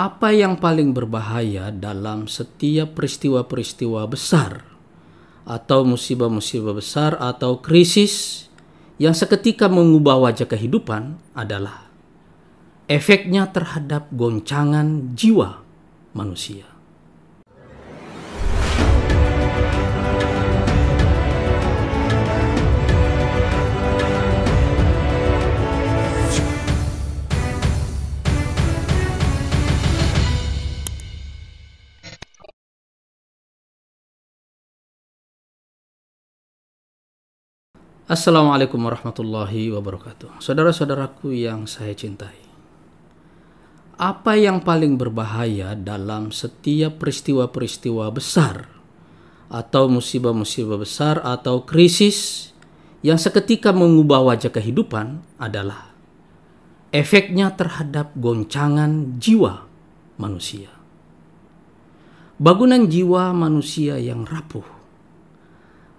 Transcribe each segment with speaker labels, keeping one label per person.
Speaker 1: apa yang paling berbahaya dalam setiap peristiwa-peristiwa besar atau musibah-musibah besar atau krisis yang seketika mengubah wajah kehidupan adalah efeknya terhadap goncangan jiwa manusia. Assalamualaikum warahmatullahi wabarakatuh. Saudara-saudaraku yang saya cintai. Apa yang paling berbahaya dalam setiap peristiwa-peristiwa besar atau musibah-musibah besar atau krisis yang seketika mengubah wajah kehidupan adalah efeknya terhadap goncangan jiwa manusia. Bangunan jiwa manusia yang rapuh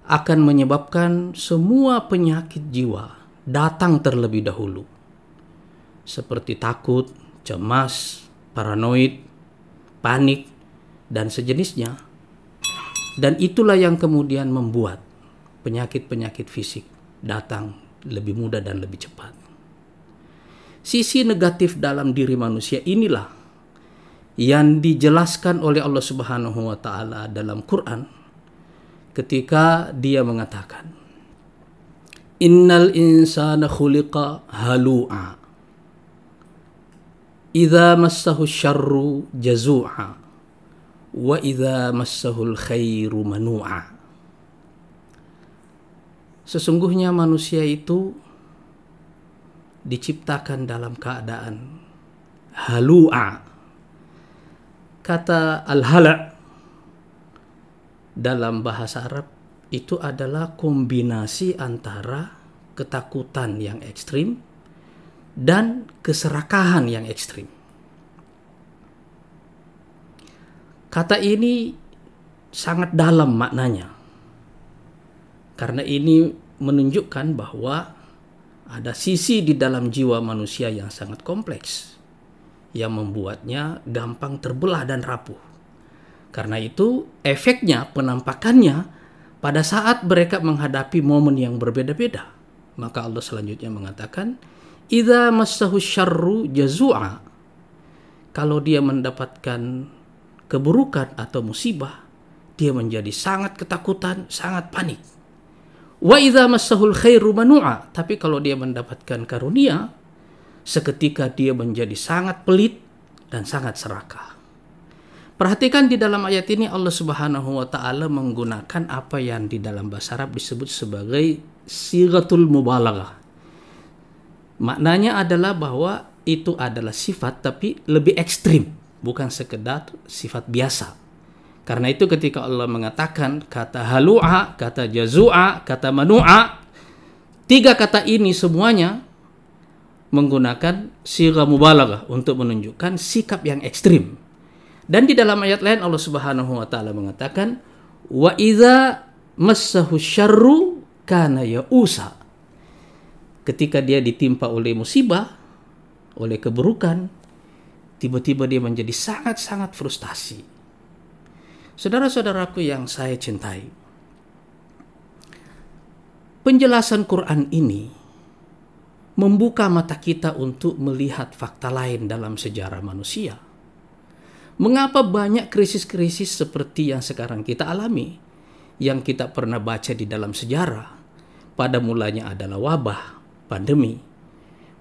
Speaker 1: akan menyebabkan semua penyakit jiwa datang terlebih dahulu, seperti takut, cemas, paranoid, panik, dan sejenisnya. Dan itulah yang kemudian membuat penyakit-penyakit fisik datang lebih mudah dan lebih cepat. Sisi negatif dalam diri manusia inilah yang dijelaskan oleh Allah Subhanahu wa taala dalam Quran ketika dia mengatakan Innal insana khuliqa halu'a Idza massahu syarru jazu'a wa idza massahu khairu manu'a Sesungguhnya manusia itu diciptakan dalam keadaan halu'a kata al-hala' dalam bahasa Arab itu adalah kombinasi antara ketakutan yang ekstrim dan keserakahan yang ekstrim. Kata ini sangat dalam maknanya, karena ini menunjukkan bahwa ada sisi di dalam jiwa manusia yang sangat kompleks, yang membuatnya gampang terbelah dan rapuh. Karena itu efeknya, penampakannya pada saat mereka menghadapi momen yang berbeda-beda. Maka Allah selanjutnya mengatakan, "Idza massahu syarru jazua." Kalau dia mendapatkan keburukan atau musibah, dia menjadi sangat ketakutan, sangat panik. Wa idza massahul khairu manua, tapi kalau dia mendapatkan karunia, seketika dia menjadi sangat pelit dan sangat serakah. Perhatikan di dalam ayat ini Allah Subhanahu wa taala menggunakan apa yang di dalam bahasa Arab disebut sebagai sigatul mubalaghah. Maknanya adalah bahwa itu adalah sifat tapi lebih ekstrim, bukan sekedar sifat biasa. Karena itu ketika Allah mengatakan kata halu'a, kata jazu'a, kata manu'a, tiga kata ini semuanya menggunakan sirah mubalaghah untuk menunjukkan sikap yang ekstrim dan di dalam ayat lain Allah Subhanahu wa taala mengatakan wa idza massahu syarru kana ya'usa. Ketika dia ditimpa oleh musibah, oleh keburukan, tiba-tiba dia menjadi sangat-sangat frustasi. Saudara-saudaraku yang saya cintai, penjelasan Quran ini membuka mata kita untuk melihat fakta lain dalam sejarah manusia Mengapa banyak krisis-krisis seperti yang sekarang kita alami, yang kita pernah baca di dalam sejarah? Pada mulanya adalah wabah, pandemi,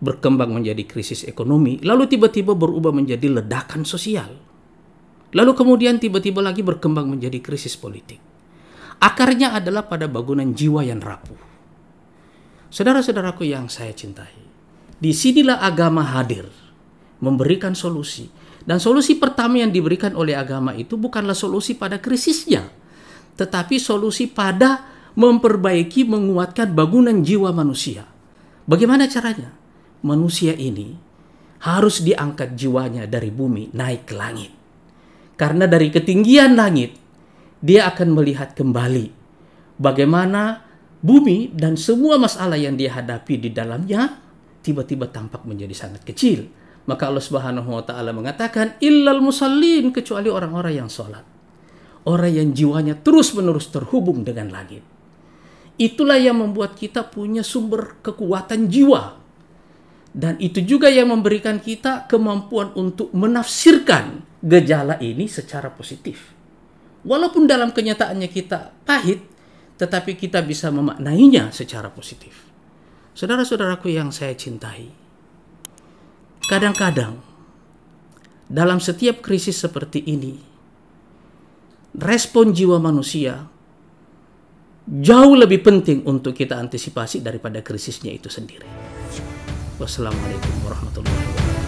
Speaker 1: berkembang menjadi krisis ekonomi, lalu tiba-tiba berubah menjadi ledakan sosial. Lalu kemudian tiba-tiba lagi berkembang menjadi krisis politik. Akarnya adalah pada bangunan jiwa yang rapuh. Saudara-saudaraku yang saya cintai, disinilah agama hadir, memberikan solusi, dan solusi pertama yang diberikan oleh agama itu bukanlah solusi pada krisisnya, tetapi solusi pada memperbaiki, menguatkan bangunan jiwa manusia. Bagaimana caranya? Manusia ini harus diangkat jiwanya dari bumi naik ke langit. Karena dari ketinggian langit, dia akan melihat kembali bagaimana bumi dan semua masalah yang dihadapi di dalamnya tiba-tiba tampak menjadi sangat kecil maka Allah Subhanahu wa taala mengatakan illal musallin kecuali orang-orang yang sholat. Orang yang jiwanya terus-menerus terhubung dengan langit. Itulah yang membuat kita punya sumber kekuatan jiwa. Dan itu juga yang memberikan kita kemampuan untuk menafsirkan gejala ini secara positif. Walaupun dalam kenyataannya kita pahit, tetapi kita bisa memaknainya secara positif. Saudara-saudaraku yang saya cintai, Kadang-kadang, dalam setiap krisis seperti ini, respon jiwa manusia jauh lebih penting untuk kita antisipasi daripada krisisnya itu sendiri. Wassalamualaikum warahmatullahi wabarakatuh.